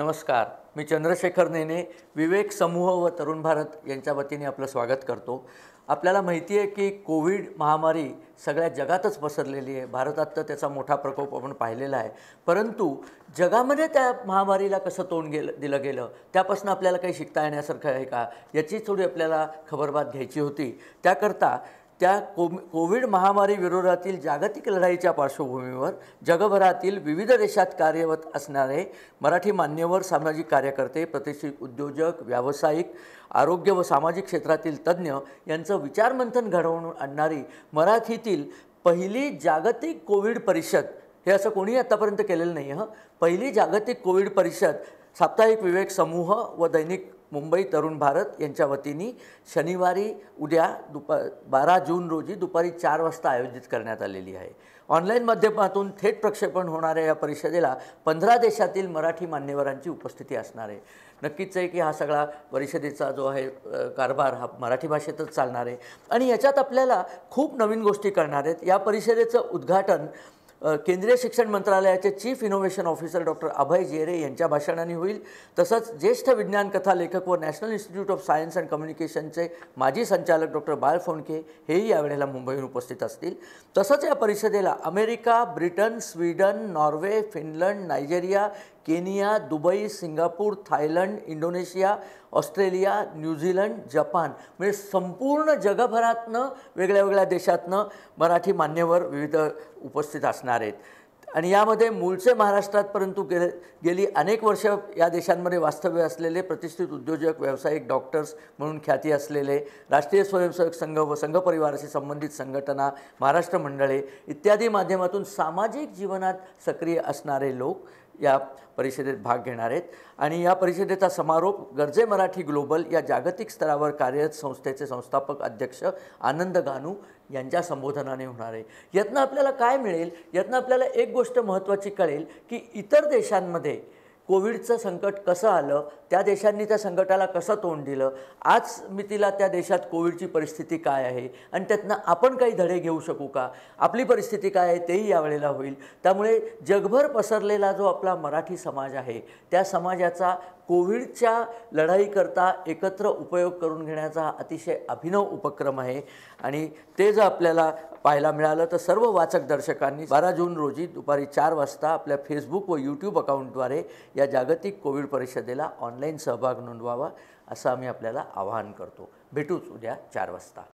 नमस्कार मी चंद्रशेखर नेने विवेक समूह व तरुण भारत यांच्या वतीने आपलं स्वागत करतो आपल्याला माहिती आहे की कोविड महामारी सगळ्या जगातच पसरलेली आहे भारतात तर त्याचा मोठा प्रकोप आपण पाहिलेला आहे परंतु जगामध्ये त्या महामारीला कसं तोंड गेलं दिलं गेलं त्यापासून आपल्याला काही शिकता येण्यासारखं आहे का याची थोडी आपल्याला खबरबात घ्यायची होती त्याकरता त्या कोम कोविड महामारी विरोधातील जागतिक लढाईच्या पार्श्वभूमीवर जगभरातील विविध देशात कार्यरत असणारे मराठी मान्यवर सामाजिक कार्यकर्ते प्रतिष्ठित उद्योजक व्यावसायिक आरोग्य व सामाजिक क्षेत्रातील तज्ज्ञ यांचं विचारमंथन घडवून आणणारी मराठीतील पहिली जागतिक कोविड परिषद हे असं कोणीही आत्तापर्यंत केलेलं नाही हं पहिली जागतिक कोविड परिषद साप्ताहिक विवेक समूह व दैनिक मुंबई तरुण भारत यांच्या वतीने शनिवारी उद्या दुपार बारा जून रोजी दुपारी चार वाजता आयोजित करण्यात आलेली आहे ऑनलाईन माध्यमातून थेट प्रक्षेपण होणाऱ्या या परिषदेला पंधरा देशातील मराठी मान्यवरांची उपस्थिती असणार आहे नक्कीच आहे की हा सगळा परिषदेचा जो आहे कारभार हा मराठी भाषेतच चालणार आहे आणि याच्यात आपल्याला खूप नवीन गोष्टी करणार आहेत या परिषदेचं उद्घाटन केंद्रीय शिक्षण मंत्रालयाचे chief innovation officer doctor Abhay Jere यांच्या भाषणाने होईल तसंच ज्येष्ठ विज्ञान कथा लेखक व national institute of science and कम्युनिकेशनचे माजी संचालक डॉक्टर बाळ फोंडके हेही यावेळेला मुंबईहून उपस्थित असतील तसंच या परिषदेला America Britain Sweden Norway Finland Nigeria Kenya Dubai Singapore Thailand Indonesia Australia New Zealand Japan म्हणजे संपूर्ण जगभरातनं वेगळ्या वेगळ्या देशातनं मराठी मान्यवर विविध उपस्थित असणार आहेत आणि यामध्ये मूळचे महाराष्ट्रात परंतु गेले गेली अनेक वर्ष या देशांमध्ये वास्तव्य असलेले प्रतिष्ठित उद्योजक व्यावसायिक डॉक्टर्स म्हणून ख्याती असलेले राष्ट्रीय स्वयंसेवक संघ व संघपरिवाराशी संबंधित संघटना महाराष्ट्र मंडळे इत्यादी माध्यमातून सामाजिक जीवनात सक्रिय असणारे लोक या परिषदेत भाग घेणार आहेत आणि या परिषदेचा समारोप गरजे मराठी ग्लोबल या जागतिक स्तरावर कार्यरत संस्थेचे संस्थापक अध्यक्ष आनंद गानू यांच्या संबोधनाने होणार आहे यातनं आपल्याला काय मिळेल यातनं आपल्याला एक गोष्ट महत्त्वाची कळेल की इतर देशांमध्ये कोविडचं संकट कसं आलं त्या देशांनी त्या संकटाला कसं तोंड दिलं आज मितीला त्या देशात कोविडची परिस्थिती काय आहे आणि त्यातनं आपण काही धडे घेऊ शकू का आपली परिस्थिती काय आहे तेही यावेळेला होईल त्यामुळे जगभर पसरलेला जो आपला मराठी समाज आहे त्या समाजाचा कोविडच्या लढाईकरता एकत्र उपयोग करून घेण्याचा अतिशय अभिनव उपक्रम आहे आणि ते जर आपल्याला पाहायला मिळालं तर सर्व वाचक दर्शकांनी बारा जून रोजी दुपारी चार वाजता आपल्या फेसबुक व यूट्यूब अकाउंटद्वारे या जागतिक कोविड परिषदेला ऑनलाईन सहभाग नोंदवावा असं आम्ही आपल्याला आवाहन करतो भेटूच उद्या चार वाजता